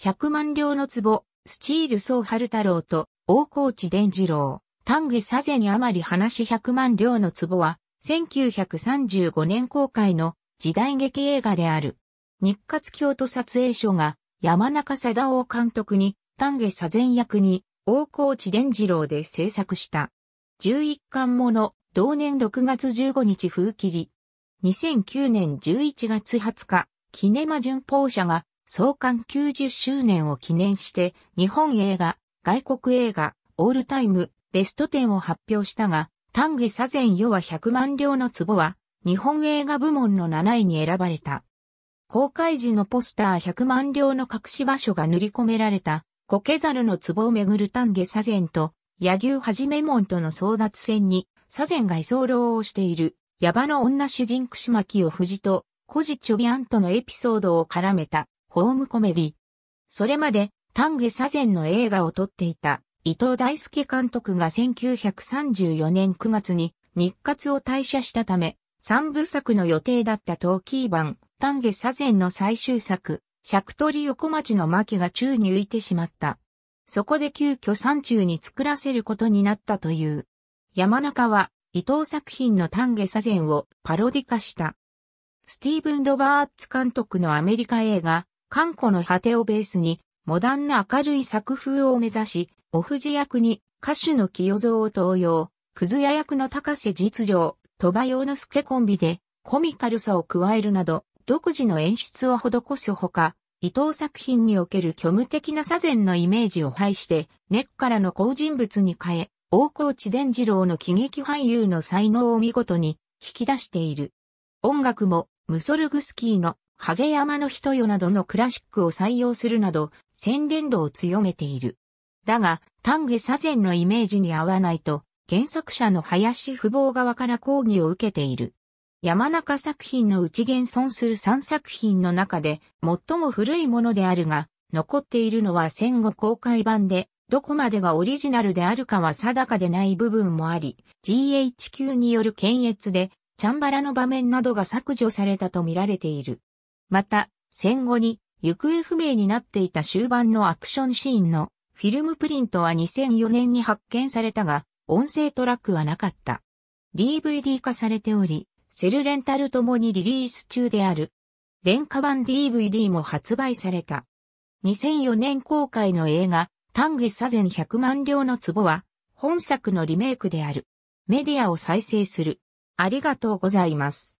百万両の壺、スチール総春太郎と、大河内伝次郎、丹下左前にあまり話百万両の壺は、1935年公開の時代劇映画である。日活京都撮影所が山中貞夫監督に丹下左前役に大河内伝次郎で制作した。11巻もの同年6月15日風切り。2009年11月20日、キネマ巡報社が創刊90周年を記念して日本映画、外国映画、オールタイム、ベスト10を発表したが、丹下左前世は100万両の壺は日本映画部門の7位に選ばれた。公開時のポスター100万両の隠し場所が塗り込められた、コケザルの壺をめぐる丹下左前と、柳生はじめ門との争奪戦に、左前が居候をしている、ヤバの女主人串巻を藤と、小路チョビアンとのエピソードを絡めた。ホームコメディ。それまで、丹下左前の映画を撮っていた、伊藤大輔監督が1934年9月に日活を退社したため、三部作の予定だったトーキー版、丹下左前の最終作、尺取横町の巻が宙に浮いてしまった。そこで急遽山中に作らせることになったという。山中は、伊藤作品の丹下左前をパロディ化した。スティーブン・ロバーツ監督のアメリカ映画、寒湖の果てをベースに、モダンな明るい作風を目指し、お藤役に歌手の清蔵を登用、くずや役の高瀬実情、鳥羽洋之助コンビで、コミカルさを加えるなど、独自の演出を施すほか、伊藤作品における虚無的な左前のイメージを排して、根っからの好人物に変え、大河内伝次郎の喜劇俳優の才能を見事に引き出している。音楽もムソルグスキーのハゲ山の人よなどのクラシックを採用するなど、洗練度を強めている。だが、丹下左前のイメージに合わないと、原作者の林不防側から抗議を受けている。山中作品の内現存する3作品の中で最も古いものであるが、残っているのは戦後公開版で、どこまでがオリジナルであるかは定かでない部分もあり、GHQ による検閲で、チャンバラの場面などが削除されたと見られている。また、戦後に行方不明になっていた終盤のアクションシーンのフィルムプリントは2004年に発見されたが、音声トラックはなかった。DVD 化されており、セルレンタルともにリリース中である。廉価版 DVD も発売された。2004年公開の映画、丹下左前100万両の壺は、本作のリメイクである。メディアを再生する。ありがとうございます。